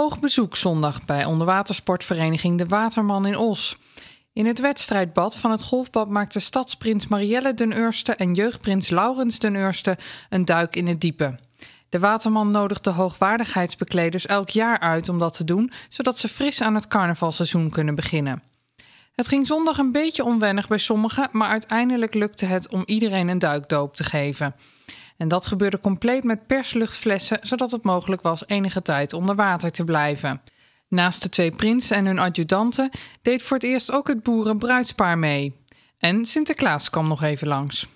Hoog bezoek zondag bij onderwatersportvereniging De Waterman in Os. In het wedstrijdbad van het golfbad maakten stadsprins Marielle den Eerste en jeugdprins Laurens den Eerste een duik in het diepe. De waterman nodigt de hoogwaardigheidsbekleders elk jaar uit om dat te doen, zodat ze fris aan het carnavalseizoen kunnen beginnen. Het ging zondag een beetje onwennig bij sommigen, maar uiteindelijk lukte het om iedereen een duikdoop te geven. En dat gebeurde compleet met persluchtflessen, zodat het mogelijk was enige tijd onder water te blijven. Naast de twee prinsen en hun adjudanten deed voor het eerst ook het boerenbruidspaar mee. En Sinterklaas kwam nog even langs.